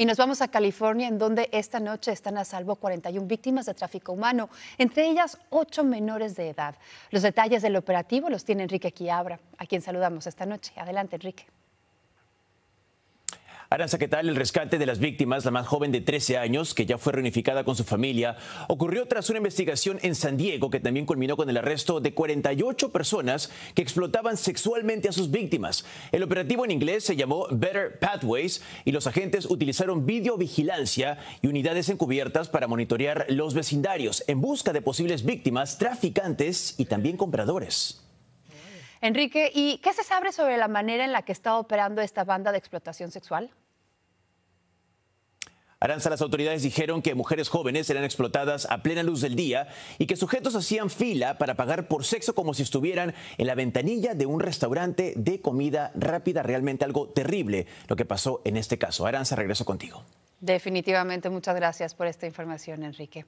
Y nos vamos a California, en donde esta noche están a salvo 41 víctimas de tráfico humano, entre ellas 8 menores de edad. Los detalles del operativo los tiene Enrique Quiabra, a quien saludamos esta noche. Adelante, Enrique. Aranza, ¿qué tal? El rescate de las víctimas, la más joven de 13 años, que ya fue reunificada con su familia, ocurrió tras una investigación en San Diego que también culminó con el arresto de 48 personas que explotaban sexualmente a sus víctimas. El operativo en inglés se llamó Better Pathways y los agentes utilizaron videovigilancia y unidades encubiertas para monitorear los vecindarios en busca de posibles víctimas, traficantes y también compradores. Enrique, ¿y qué se sabe sobre la manera en la que está operando esta banda de explotación sexual? Aranza, las autoridades dijeron que mujeres jóvenes eran explotadas a plena luz del día y que sujetos hacían fila para pagar por sexo como si estuvieran en la ventanilla de un restaurante de comida rápida. Realmente algo terrible lo que pasó en este caso. Aranza, regreso contigo. Definitivamente, muchas gracias por esta información, Enrique.